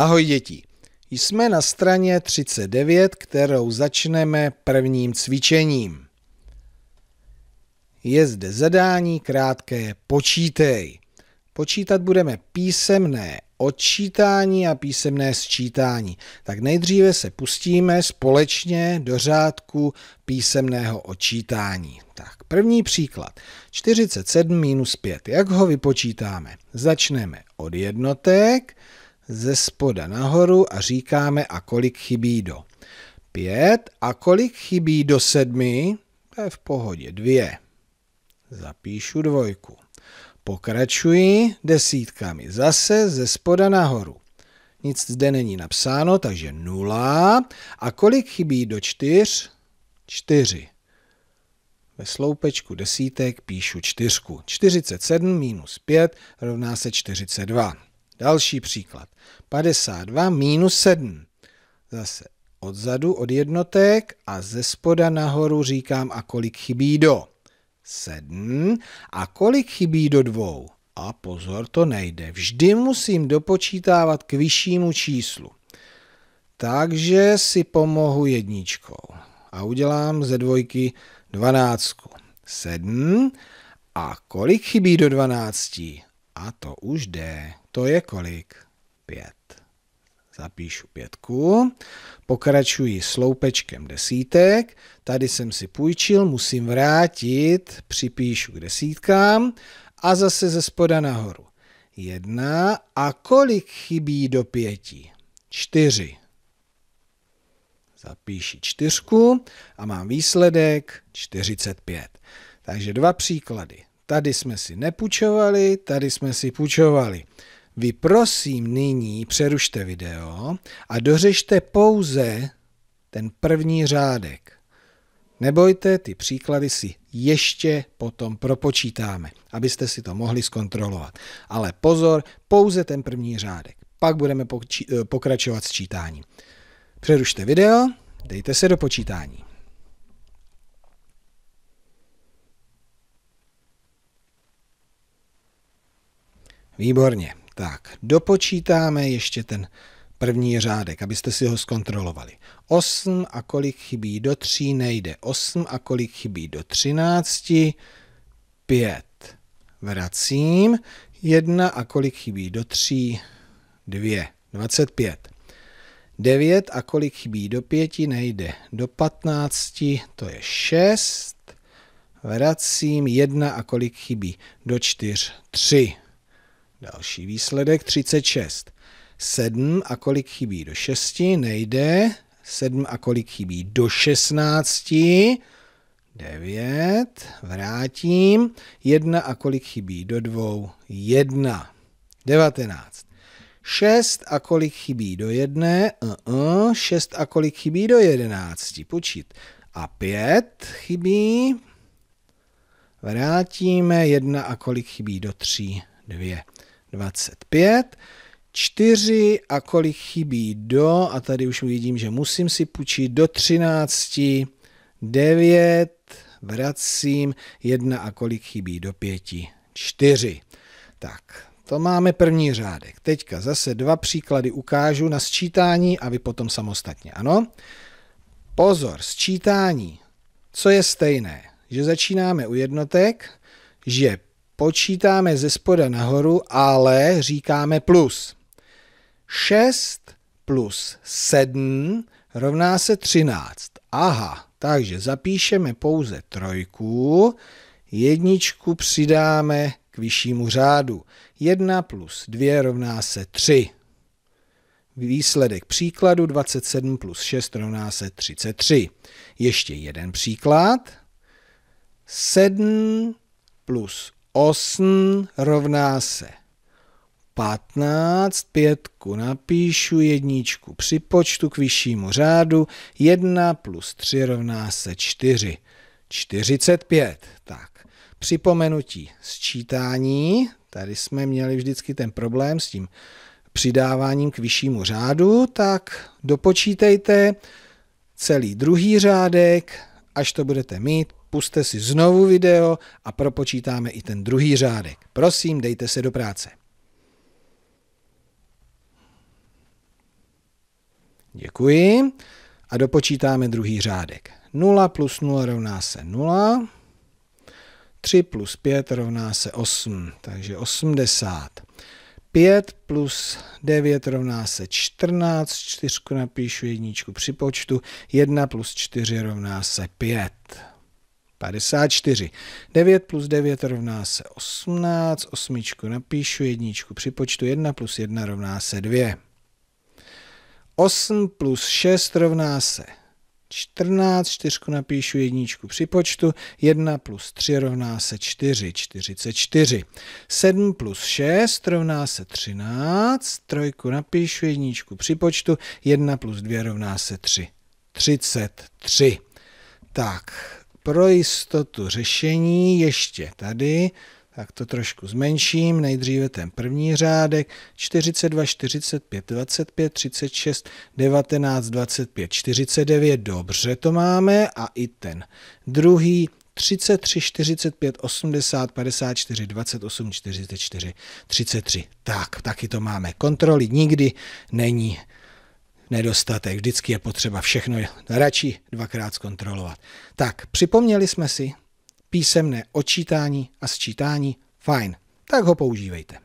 Ahoj děti. Jsme na straně 39, kterou začneme prvním cvičením. Je zde zadání krátké počítej. Počítat budeme písemné odčítání a písemné sčítání. Tak nejdříve se pustíme společně do řádku písemného odčítání. Tak první příklad. 47 minus 5. Jak ho vypočítáme? Začneme od jednotek ze spoda nahoru a říkáme, a kolik chybí do pět a kolik chybí do sedmi? To je v pohodě, dvě. Zapíšu dvojku. Pokračuji desítkami zase ze spoda nahoru. Nic zde není napsáno, takže nula. A kolik chybí do čtyř? Čtyři. Ve sloupečku desítek píšu čtyřku. 47 minus 5 rovná se 42. Další příklad. 52 minus 7. Zase odzadu od jednotek a ze spoda nahoru říkám, a kolik chybí do 7 a kolik chybí do dvou. A pozor, to nejde. Vždy musím dopočítávat k vyššímu číslu. Takže si pomohu jedničkou a udělám ze dvojky dvanáctku. 7 a kolik chybí do 12? A to už jde. To je kolik? Pět. Zapíšu pětku, pokračuji sloupečkem desítek, tady jsem si půjčil, musím vrátit, připíšu k desítkám a zase ze spoda nahoru. Jedna a kolik chybí do pěti? Čtyři. Zapíši čtyřku a mám výsledek 45. Takže dva příklady. Tady jsme si nepůjčovali, tady jsme si půjčovali. Vy prosím nyní přerušte video a dořešte pouze ten první řádek. Nebojte, ty příklady si ještě potom propočítáme, abyste si to mohli zkontrolovat. Ale pozor, pouze ten první řádek. Pak budeme eh, pokračovat s čítáním. Přerušte video, dejte se do počítání. Výborně. Tak, dopočítáme ještě ten první řádek, abyste si ho zkontrolovali. 8 a kolik chybí do 3 nejde. 8 a kolik chybí do 13? 5. Vracím. 1 a kolik chybí do 3? 2. 25. 9 a kolik chybí do 5 nejde. Do 15 to je 6. Vracím 1 a kolik chybí do 4? 3. Další výsledek 36. 7 a kolik chybí do 6? Nejde. 7 a kolik chybí do 16? 9. Vrátím. 1 a kolik chybí do 2? 1. 19. 6 a kolik chybí do 1? 6 Uh, uh, a kolik chybí do 11? Počít. A 5 chybí. Vrátíme 1 a kolik chybí do 3? 2. 25, 4 a kolik chybí do, a tady už uvidím, že musím si půjčit do 13, 9, vracím, 1 a kolik chybí do 5, 4. Tak, to máme první řádek. Teďka zase dva příklady ukážu na sčítání a vy potom samostatně, ano? Pozor, sčítání. Co je stejné? Že začínáme u jednotek, že počítáme ze spoda nahoru, ale říkáme plus. 6 plus 7 rovná se 13. Aha, takže zapíšeme pouze trojku, jedničku přidáme k vyššímu řádu. 1 plus 2 rovná se 3. Výsledek příkladu 27 plus 6 rovná se 33. Ještě jeden příklad. 7 plus 8 rovná se 15, pětku napíšu, jedničku připočtu k vyššímu řádu, 1 plus 3 rovná se 4, 45. Tak, připomenutí sčítání, tady jsme měli vždycky ten problém s tím přidáváním k vyššímu řádu, tak dopočítejte celý druhý řádek, až to budete mít, puste si znovu video a propočítáme i ten druhý řádek. Prosím, dejte se do práce. Děkuji. A dopočítáme druhý řádek. 0 plus 0 rovná se 0. 3 plus 5 rovná se 8, takže 80. 5 plus 9 rovná se 14, 4 napíšu jedničku při počtu, 1 plus 4 rovná se 5. 54. 9 plus 9 rovná se 18, osmičku napíšu, jedničku připočtu, 1 plus 1 rovná se 2. 8 plus 6 rovná se 14, čtyřku napíšu, jedničku připočtu, 1 plus 3 rovná se 4, 44. 7 plus 6 rovná se 13, trojku napíšu, jedničku připočtu, 1 plus 2 rovná se 3, 33. Tak, pro jistotu řešení ještě tady, tak to trošku zmenším, nejdříve ten první řádek, 42, 45, 25, 36, 19, 25, 49, dobře to máme a i ten druhý, 33, 45, 80, 54, 28, 44, 33. Tak, taky to máme. Kontroly nikdy není nedostatek. Vždycky je potřeba všechno radši dvakrát zkontrolovat. Tak, připomněli jsme si písemné odčítání a sčítání. Fajn, tak ho používejte.